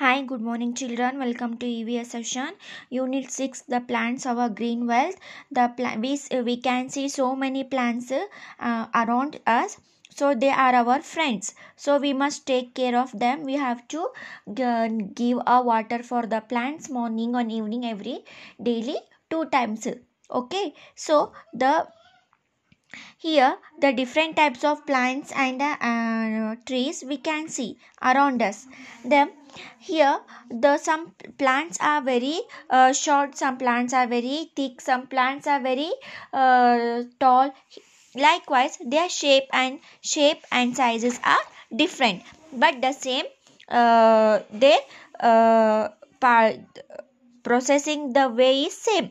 Hi, good morning children. Welcome to EVS session. Unit 6, the plants of our green wealth. The we, we can see so many plants uh, around us. So they are our friends. So we must take care of them. We have to uh, give a water for the plants morning and evening every daily two times. Okay. So the here the different types of plants and uh, trees we can see around us. Then here the some plants are very uh, short, some plants are very thick, some plants are very uh, tall. Likewise, their shape and shape and sizes are different, but the same. Uh, their uh, part processing the way is same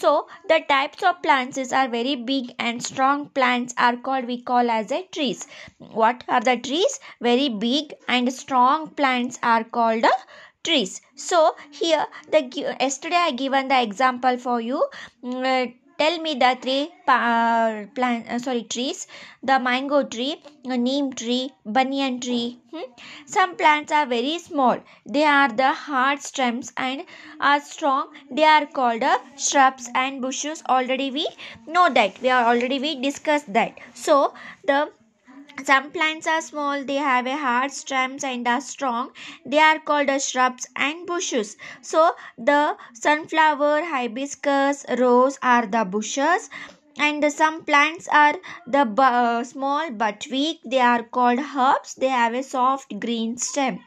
so the types of plants is are very big and strong plants are called we call as a trees what are the trees very big and strong plants are called a uh, trees so here the yesterday i given the example for you mm, uh, tell me the three uh, plant uh, sorry trees the mango tree neem tree banyan tree hmm? some plants are very small they are the hard stems and are strong they are called uh, shrubs and bushes already we know that we are already we discussed that so the some plants are small they have a hard stems and are strong they are called shrubs and bushes so the sunflower hibiscus rose are the bushes and some plants are the uh, small but weak they are called herbs they have a soft green stem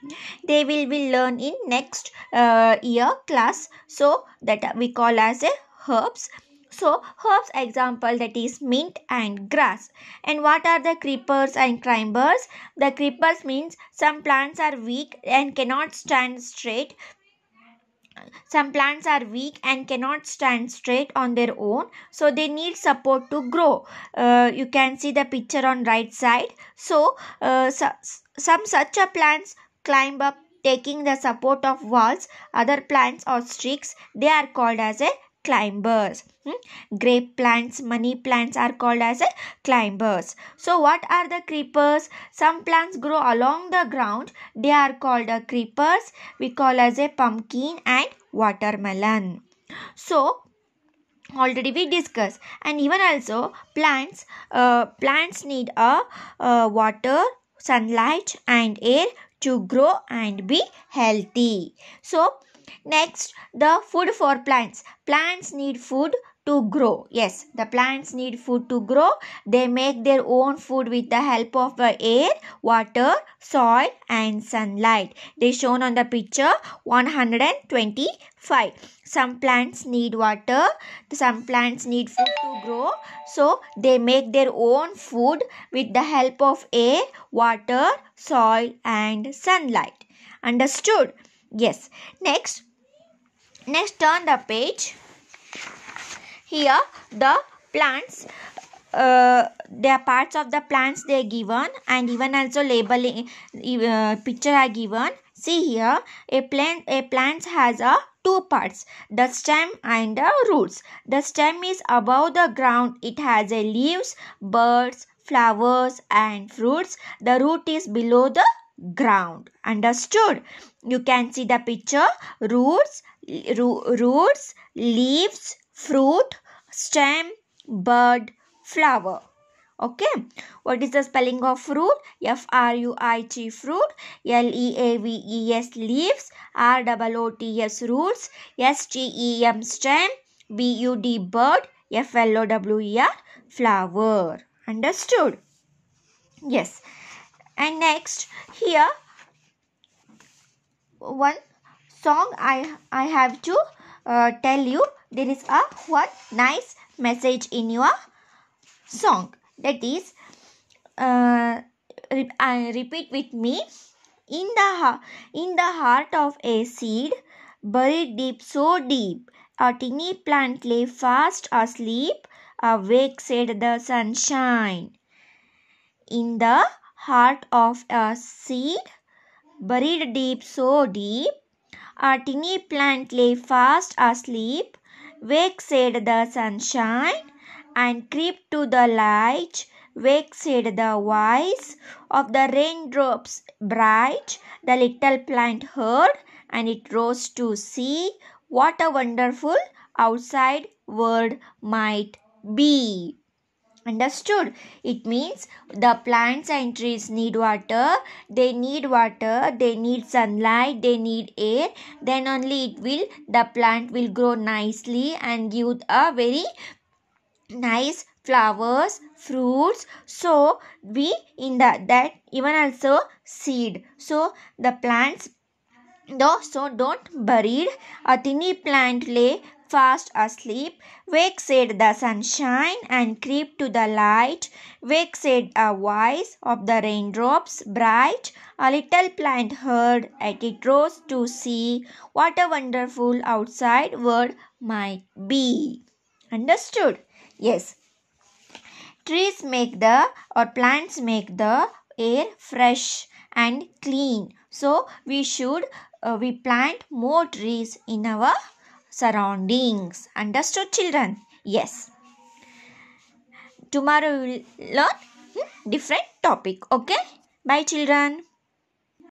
they will be learned in next uh, year class so that we call as a herbs so herbs example that is mint and grass. And what are the creepers and climbers? The creepers means some plants are weak and cannot stand straight. Some plants are weak and cannot stand straight on their own, so they need support to grow. Uh, you can see the picture on right side. So, uh, so some such plants climb up taking the support of walls, other plants or sticks. They are called as a climbers. Hmm? Grape plants, money plants are called as a climbers. So what are the creepers? Some plants grow along the ground. They are called a creepers. We call as a pumpkin and watermelon. So already we discussed and even also plants uh, plants need a uh, water sunlight and air to grow and be healthy so Next, the food for plants. Plants need food to grow. Yes, the plants need food to grow. They make their own food with the help of air, water, soil and sunlight. They shown on the picture 125. Some plants need water, some plants need food to grow. So they make their own food with the help of air, water, soil and sunlight. Understood? yes next next turn the page here the plants uh, their parts of the plants they are given and even also labeling uh, picture are given see here a plant a plant has a uh, two parts the stem and the roots the stem is above the ground it has a leaves birds flowers and fruits the root is below the ground understood you can see the picture roots ro roots leaves fruit stem bird flower okay what is the spelling of fruit f r u i t fruit l e a v e s leaves O T S. roots s t e m stem b u d bird f l o w e r flower understood yes and next here one song i i have to uh, tell you there is a one nice message in your song that is uh, re uh, repeat with me in the in the heart of a seed buried deep so deep a tiny plant lay fast asleep awake said the sunshine in the heart of a seed, buried deep, so deep. A tiny plant lay fast asleep. Wake said the sunshine, and creep to the light. Wake said the voice of the raindrops bright. The little plant heard, and it rose to see what a wonderful outside world might be. Understood? It means the plants and trees need water, they need water, they need sunlight, they need air. Then only it will, the plant will grow nicely and give a very nice flowers, fruits. So, we in the, that even also seed. So, the plants though so don't buried a tiny plant lay fast asleep. Wake said the sunshine and creep to the light. Wake said a voice of the raindrops bright. A little plant heard and it rose to see what a wonderful outside world might be. Understood? Yes. Trees make the or plants make the air fresh and clean. So we should uh, we plant more trees in our surroundings. Understood, children? Yes. Tomorrow we will learn hmm, different topic. Okay? Bye, children.